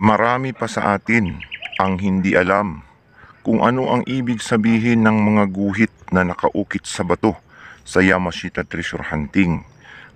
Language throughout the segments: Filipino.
Marami pa sa atin ang hindi alam kung ano ang ibig sabihin ng mga guhit na nakaukit sa bato sa Yamashita Treasure Hunting.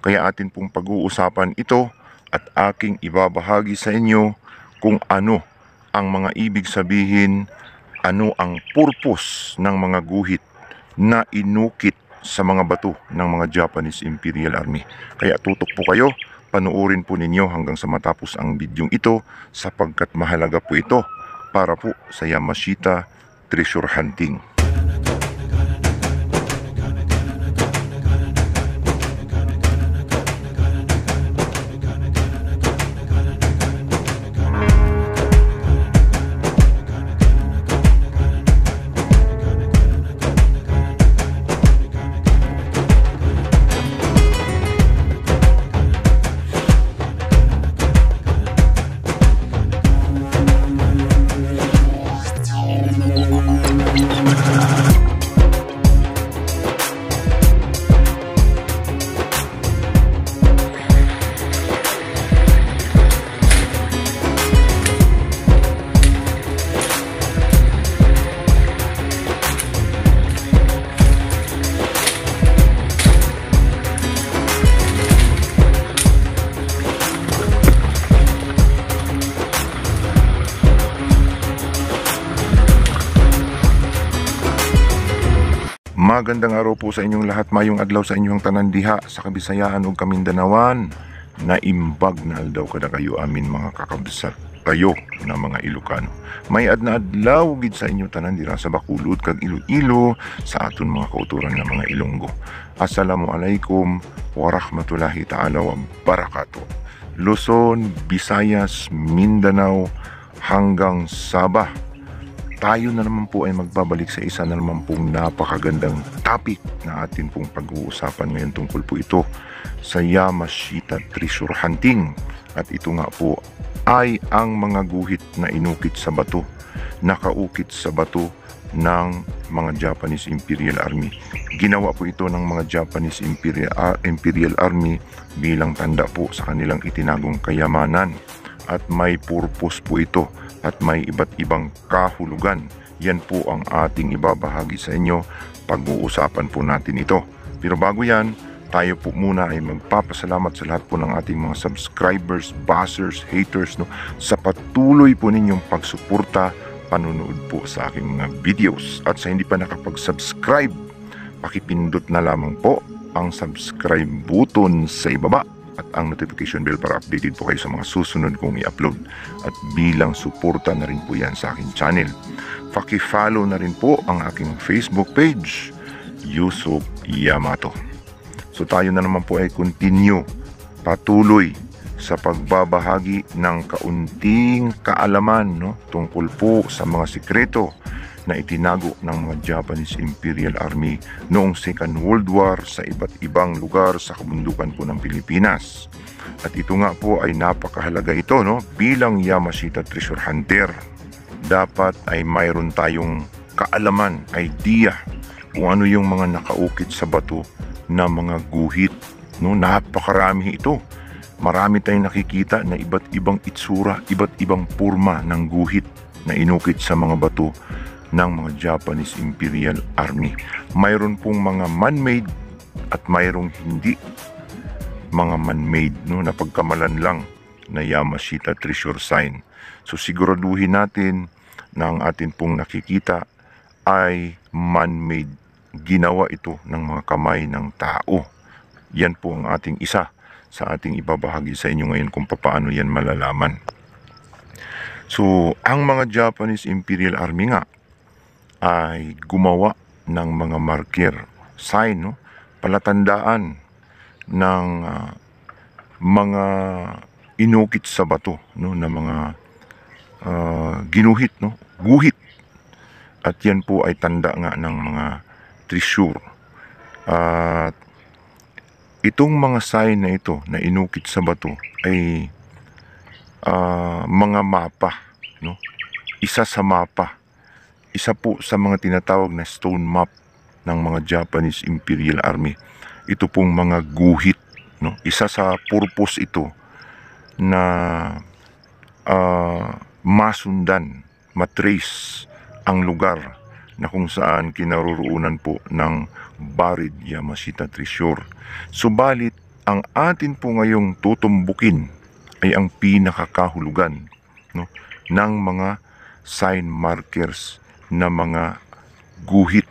Kaya atin pong pag-uusapan ito at aking ibabahagi sa inyo kung ano ang mga ibig sabihin, ano ang purpose ng mga guhit na inukit sa mga bato ng mga Japanese Imperial Army. Kaya tutok po kayo Panoorin po ninyo hanggang sa matapos ang bidyong ito sapagkat mahalaga po ito para po sa Yamashita treasure hunting. Magandang araw po sa inyong lahat, mayong adlaw sa inyong tanan diha sa Kabisayaan ug Kamindanawan. Naimbag na aldaw kada kayo amin mga kakabsat tayo na mga Ilocano. May adna adlaw gid sa inyo tanan dira sa Bakulod kag Iloilo sa aton mga kauturan nga mga Ilonggo. Assalamu wa rahmatullahi taala wa barakatuh. Luzon, Visayas, Mindanao hanggang Sabah tayo na naman po ay magbabalik sa isa na naman pong napakagandang topic na atin pong pag-uusapan ngayon tungkol po ito sa Yamashita Treasure Hunting at ito nga po ay ang mga guhit na inukit sa bato, nakaukit sa bato ng mga Japanese Imperial Army. Ginawa po ito ng mga Japanese Imperial, Ar ah, Imperial Army bilang tanda po sa kanilang itinagong kayamanan at may purpose po ito at may iba't ibang kahulugan. Yan po ang ating ibabahagi sa inyo. Pag-uusapan po natin ito. Pero bago yan, tayo po muna ay magpapasalamat sa lahat po ng ating mga subscribers, bashers, haters no, sa patuloy po ninyong pagsuporta, panunood po sa aking mga videos. At sa hindi pa nakapag-subscribe, pakipindot na lamang po ang subscribe button sa ibaba at ang notification bell para updated po kayo sa mga susunod kong i-upload. At bilang suporta na rin po yan sa aking channel. Paki-follow na rin po ang aking Facebook page, Yusuf Yamato. So tayo na naman po ay continue, patuloy sa pagbabahagi ng kaunting kaalaman no, tungkol po sa mga sikreto na itinago ng mga Japanese Imperial Army noong Second World War sa iba't ibang lugar sa kabundukan po ng Pilipinas. At ito nga po ay napakahalaga ito no bilang Yamashita Treasure Hunter. Dapat ay mayroon tayong kaalaman, idea kung ano yung mga nakaukit sa bato na mga guhit. No, napakarami ito. Marami tayong nakikita na iba't ibang itsura, iba't ibang purma ng guhit na inukit sa mga bato ng mga Japanese Imperial Army. Mayroon pong mga man-made at mayroong hindi mga man-made no, na pagkamalan lang na Yamashita Treasure Sign. So siguraduhin natin na ang atin pong nakikita ay man-made. Ginawa ito ng mga kamay ng tao. Yan po ang ating isa sa ating ibabahagi sa inyo ngayon kung paano yan malalaman. So, ang mga Japanese Imperial Army nga ay gumawa ng mga marker, sign, no? palatandaan ng uh, mga inukit sa bato no ng mga uh, ginuhit no guhit at yan po ay tanda nga ng mga treasure at uh, itong mga sign na ito na inukit sa bato ay uh, mga mapa no isa sa mapa isa po sa mga tinatawag na stone map ng mga Japanese Imperial Army. Ito pong mga guhit. No? Isa sa purpose ito na uh, masundan, matrace ang lugar na kung saan kinaroroonan po ng buried Yamashita Treasure. Subalit, ang atin po ngayong tutumbukin ay ang pinakakahulugan no, ng mga sign markers na mga guhit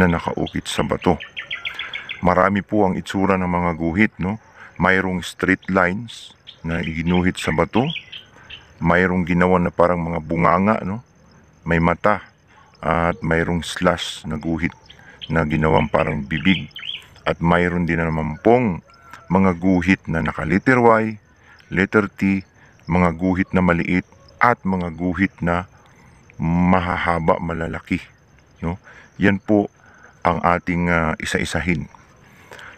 na nakaukit sa bato. Marami po ang itsura ng mga guhit, no? Mayroong straight lines na iginuhit sa bato. Mayroong ginawa na parang mga bunganga, no? May mata at mayroong slash na guhit na ginawang parang bibig. At mayroon din na naman pong mga guhit na naka letter Y, letter T, mga guhit na maliit at mga guhit na mahahaba malalaki no yan po ang ating uh, isa-isahin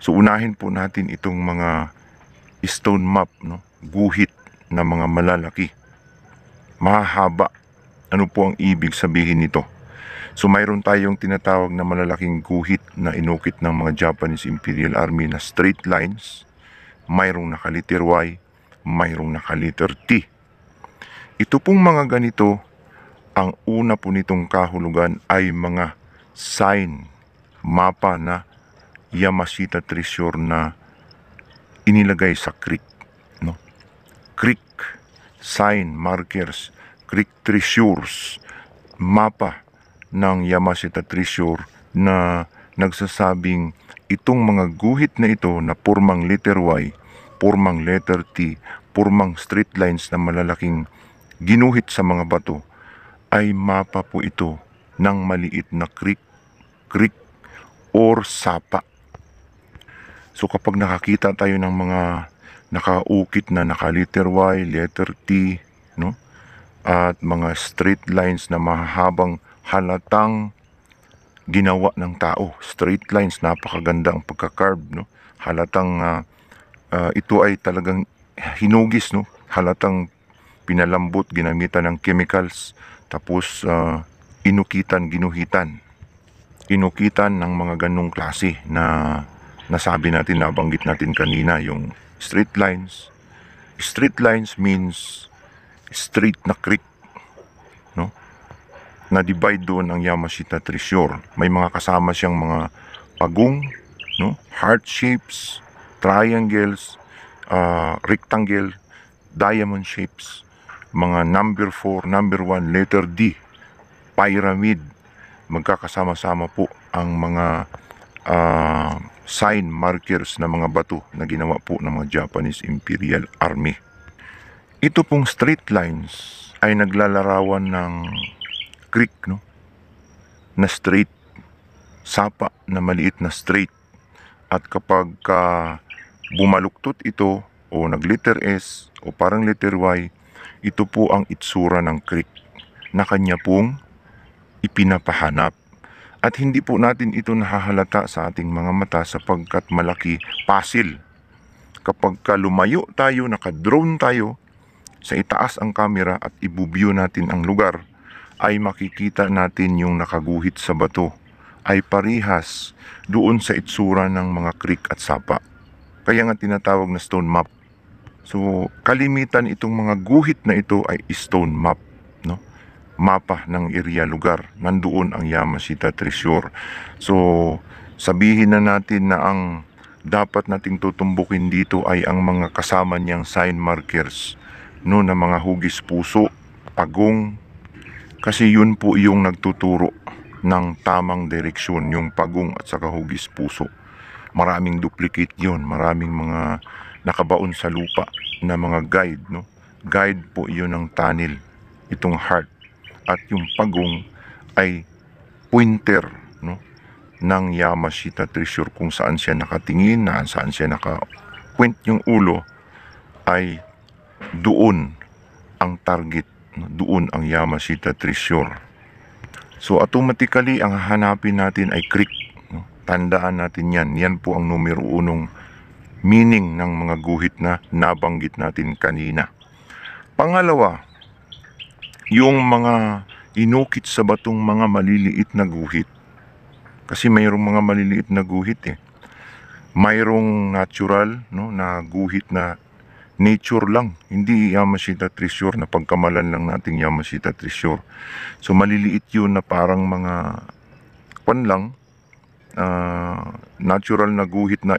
so unahin po natin itong mga stone map no guhit na mga malalaki mahahaba ano po ang ibig sabihin nito so mayroon tayong tinatawag na malalaking guhit na inukit ng mga Japanese Imperial Army na straight lines mayroong nakaliter Y mayroong nakaliter T ito pong mga ganito ang una po nitong kahulugan ay mga sign, mapa na Yamashita treasure na inilagay sa creek. No? Creek, sign, markers, creek treasures, mapa ng Yamashita treasure na nagsasabing itong mga guhit na ito na purmang letter Y, purmang letter T, purmang straight lines na malalaking ginuhit sa mga bato ay mapa po ito ng maliit na creek, creek or sapa. So kapag nakakita tayo ng mga nakaukit na nakaliter letter Y, letter T, no? at mga straight lines na mahahabang halatang ginawa ng tao. Straight lines, napakaganda ang pagka-carve. No? Halatang uh, uh, ito ay talagang hinugis. No? Halatang pinalambot, ginamitan ng chemicals tapos uh, inukitan, ginuhitan. Inukitan ng mga ganong klase na nasabi natin, nabanggit natin kanina, yung street lines. Street lines means street na creek. No? Na-divide doon ang Yamashita Treasure. May mga kasama siyang mga pagong, no? heart shapes, triangles, uh, rectangle, diamond shapes mga number 4, number 1, letter D, pyramid. Magkakasama-sama po ang mga uh, sign markers na mga bato na ginawa po ng mga Japanese Imperial Army. Ito pong straight lines ay naglalarawan ng creek no? na straight, sapa na maliit na straight. At kapag uh, bumaluktot ito o nag letter S o parang letter Y, ito po ang itsura ng creek na kanya pong ipinapahanap. At hindi po natin ito nahahalata sa ating mga mata sapagkat malaki pasil. Kapag lumayo tayo, nakadrone tayo, sa itaas ang camera at ibubyo natin ang lugar, ay makikita natin yung nakaguhit sa bato ay parihas doon sa itsura ng mga creek at sapa. Kaya nga tinatawag na stone map So, kalimitan itong mga guhit na ito ay stone map, no? Mapa ng area lugar. Nandoon ang Yamashita Treasure. So, sabihin na natin na ang dapat nating tutumbukin dito ay ang mga kasama niyang sign markers, no, na mga hugis puso, pagong, kasi yun po yung nagtuturo ng tamang direksyon, yung pagong at saka hugis puso. Maraming duplicate yun, maraming mga nakabaon sa lupa na mga guide. No? Guide po iyon ng tunnel, itong heart. At yung pagong ay pointer no? ng Yamashita Treasure kung saan siya nakatingin, na saan siya naka-point yung ulo ay doon ang target, no? doon ang Yamashita Treasure. So automatically ang hahanapin natin ay creek. No? Tandaan natin yan. Yan po ang numero unong meaning ng mga guhit na nabanggit natin kanina. Pangalawa, yung mga inukit sa batong mga maliliit na guhit. Kasi mayroong mga maliliit na guhit eh. Mayroong natural no, na guhit na nature lang. Hindi Yamashita treasure na pagkamalan lang nating Yamashita treasure. So maliliit yun na parang mga kwan lang, uh, natural na guhit na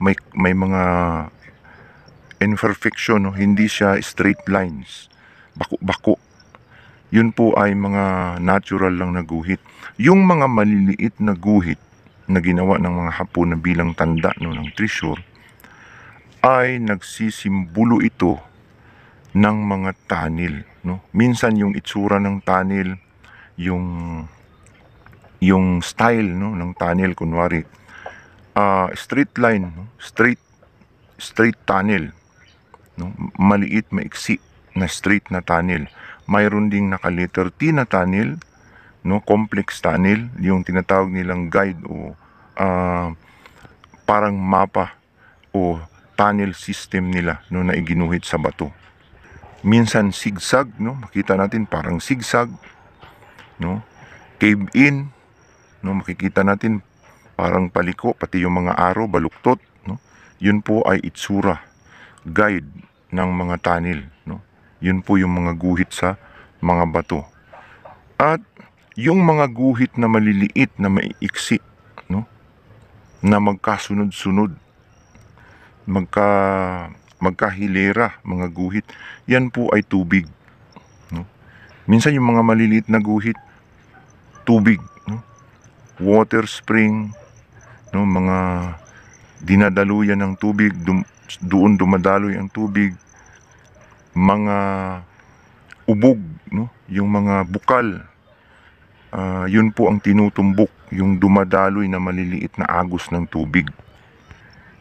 may, may mga imperfection, no? hindi siya straight lines, bako-bako. Yun po ay mga natural lang na guhit. Yung mga maliliit na guhit na ginawa ng mga hapon na bilang tanda no, ng treasure, ay nagsisimbolo ito ng mga tanil. No? Minsan yung itsura ng tanil, yung, yung style no, ng tanil, kunwari, uh, straight line, no? straight straight tunnel. No? Maliit, maiksi na straight na tunnel. Mayroon ding naka-letter T na tunnel, no? complex tunnel, yung tinatawag nilang guide o uh, parang mapa o tunnel system nila no, na iginuhit sa bato. Minsan zigzag, no? makita natin parang zigzag. No? Cave in, no? makikita natin parang paliko, pati yung mga araw, baluktot. No? Yun po ay itsura, guide ng mga tanil. No? Yun po yung mga guhit sa mga bato. At yung mga guhit na maliliit na maiiksi, no? na magkasunod-sunod, magka, magkahilera mga guhit, yan po ay tubig. No? Minsan yung mga maliliit na guhit, tubig, no? water spring, no, mga dinadaluyan ng tubig, dum, doon dumadaloy ang tubig, mga ubog, no, yung mga bukal, uh, yun po ang tinutumbok, yung dumadaloy na maliliit na agos ng tubig.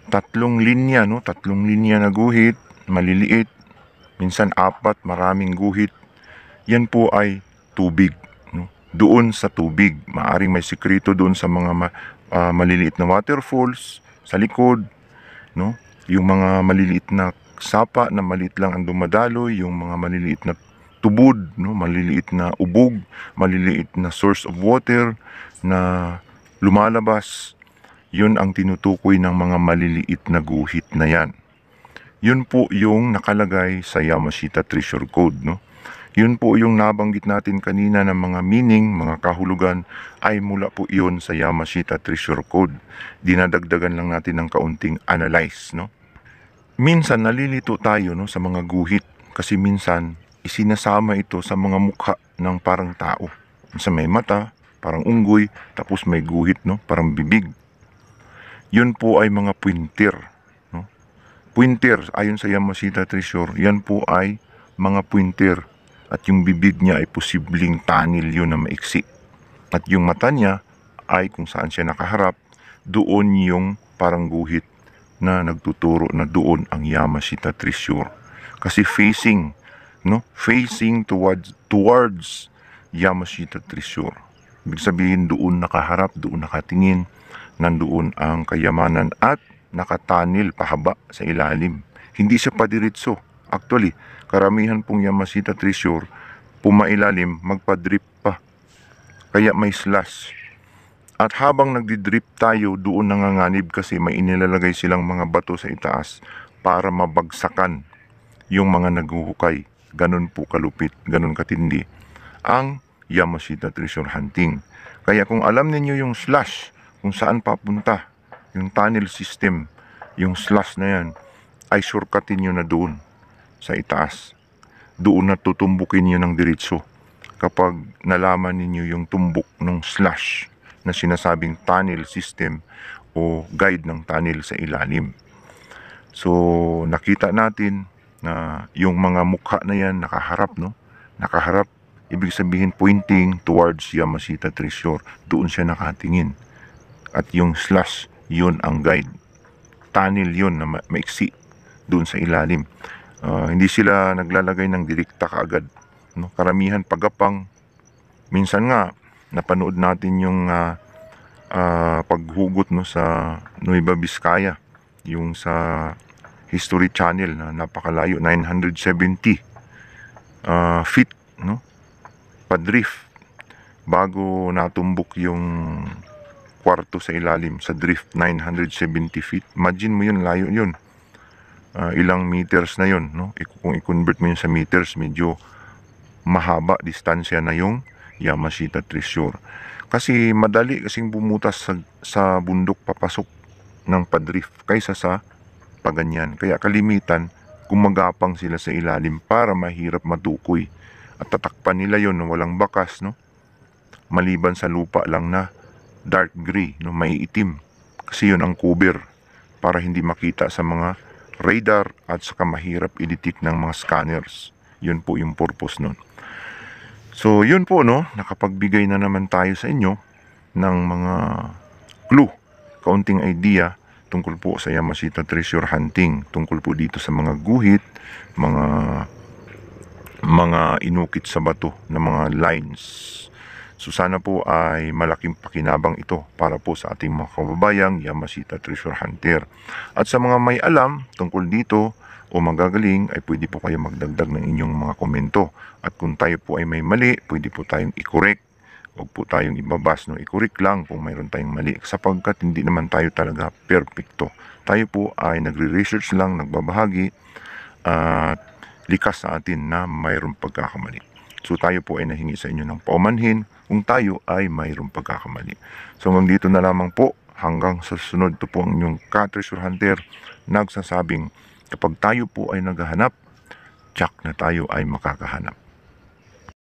Tatlong linya, no, tatlong linya na guhit, maliliit, minsan apat, maraming guhit, yan po ay tubig. No? Doon sa tubig, maaring may sikreto doon sa mga ma uh, maliliit na waterfalls sa likod, no? Yung mga maliliit na sapa na maliit lang ang dumadaloy, yung mga maliliit na tubod, no? maliliit na ubog, maliliit na source of water na lumalabas. Yun ang tinutukoy ng mga maliliit na guhit na yan. Yun po yung nakalagay sa Yamashita Treasure Code. No? Yun po yung nabanggit natin kanina ng mga meaning, mga kahulugan ay mula po iyon sa Yamashita Treasure Code. Dinadagdagan lang natin ng kaunting analyze. No? Minsan nalilito tayo no, sa mga guhit kasi minsan isinasama ito sa mga mukha ng parang tao. Sa may mata, parang unggoy, tapos may guhit, no? parang bibig. Yun po ay mga puintir. No? Puintir, ayon sa Yamashita Treasure, yan po ay mga puintir at yung bibig niya ay posibleng tanil yun na maiksi. At yung mata niya ay kung saan siya nakaharap, doon yung parang guhit na nagtuturo na doon ang Yamashita Treasure. Kasi facing, no? Facing towards, towards Yamashita Treasure. Ibig sabihin doon nakaharap, doon nakatingin, nandoon ang kayamanan at nakatanil pahaba sa ilalim. Hindi siya padiritso Actually, karamihan pong Yamashita Treasure pumailalim magpa-drip pa. Kaya may slash. At habang nagdi-drip tayo, doon nanganganib kasi may inilalagay silang mga bato sa itaas para mabagsakan yung mga naghuhukay. Ganun po kalupit, ganun katindi. Ang Yamashita Treasure Hunting. Kaya kung alam ninyo yung slash, kung saan papunta, yung tunnel system, yung slash na yan, ay shortcutin nyo na doon sa itaas. Doon na tutumbukin niyo ng diritso kapag nalaman ninyo yung tumbok ng slash na sinasabing tunnel system o guide ng tunnel sa ilalim. So nakita natin na yung mga mukha na yan nakaharap no? Nakaharap ibig sabihin pointing towards Yamashita Treasure. Doon siya nakatingin. At yung slash, yun ang guide. Tunnel yun na ma maiksi doon sa ilalim. Ah, hindi sila naglalagay ng didikta kaagad. No? Karamihan pagapang. Minsan nga, napanood natin yung uh, uh, paghugot no, sa Nueva Vizcaya. Yung sa History Channel na napakalayo, 970 uh, feet. No? Padrift bago natumbok yung kwarto sa ilalim sa drift 970 feet. Imagine mo yun, layo yun uh, ilang meters na yon no? Kung i-convert mo yun sa meters, medyo mahaba distansya na yung Yamashita Treasure. Kasi madali kasing bumutas sa, sa bundok papasok ng padrift kaysa sa paganyan. Kaya kalimitan, gumagapang sila sa ilalim para mahirap matukoy. At tatakpan nila yon no? walang bakas, no? Maliban sa lupa lang na dark gray, no? maiitim. Kasi yon ang cover para hindi makita sa mga radar at saka mahirap i-detect ng mga scanners. Yun po yung purpose nun. So yun po no, nakapagbigay na naman tayo sa inyo ng mga clue, kaunting idea tungkol po sa Yamashita treasure hunting, tungkol po dito sa mga guhit, mga mga inukit sa bato na mga lines So sana po ay malaking pakinabang ito para po sa ating mga kababayang Yamashita Treasure Hunter. At sa mga may alam tungkol dito o magagaling ay pwede po kayo magdagdag ng inyong mga komento. At kung tayo po ay may mali, pwede po tayong i-correct. Huwag po tayong ibabas, no? i-correct lang kung mayroon tayong mali sapagkat hindi naman tayo talaga perfecto. Tayo po ay nagre-research lang, nagbabahagi at likas sa atin na mayroon pagkakamali. So tayo po ay nahingi sa inyo ng paumanhin kung tayo ay mayroong pagkakamali. So hanggang dito na lamang po hanggang sa sunod to po ang inyong ka-treasure hunter nagsasabing kapag tayo po ay naghahanap, tsak na tayo ay makakahanap.